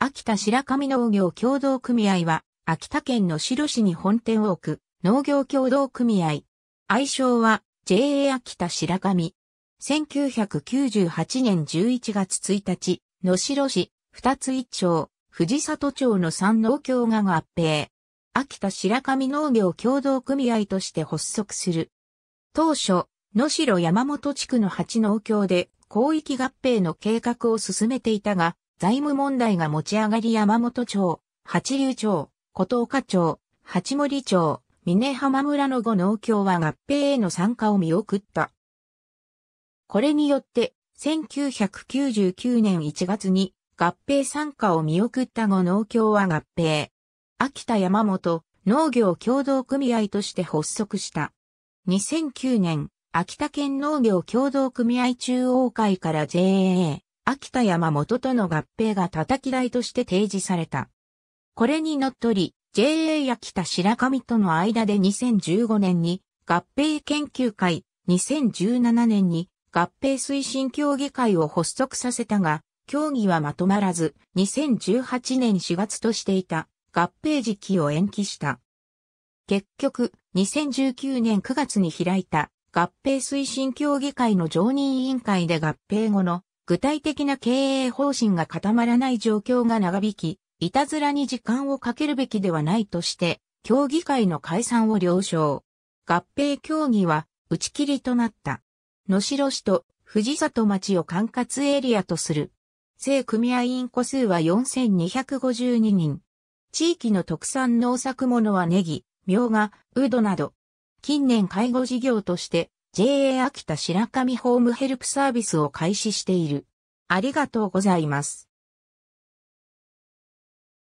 秋田白神農業協同組合は、秋田県の白市に本店を置く農業協同組合。愛称は JA 秋田白神。1998年11月1日、野城市、二つ一町、藤里町の三農協が合併。秋田白神農業協同組合として発足する。当初、野城山本地区の八農協で広域合併の計画を進めていたが、財務問題が持ち上がり山本町、八流町、琴岡町、八森町、峰浜村の後農協は合併への参加を見送った。これによって、1999年1月に合併参加を見送った後農協は合併。秋田山本農業協同組合として発足した。2009年、秋田県農業協同組合中央会から JA、秋田山本との合併が叩き台として提示された。これにのっとり、JA 秋田白神との間で2015年に合併研究会、2017年に合併推進協議会を発足させたが、協議はまとまらず、2018年4月としていた合併時期を延期した。結局、2019年9月に開いた合併推進協議会の常任委員会で合併後の具体的な経営方針が固まらない状況が長引き、いたずらに時間をかけるべきではないとして、協議会の解散を了承。合併協議は打ち切りとなった。野城市と藤里町を管轄エリアとする。正組合員個数は4252人。地域の特産農作物はネギ、ミョウガ、ウドなど。近年介護事業として JA 秋田白神ホームヘルプサービスを開始している。ありがとうございます。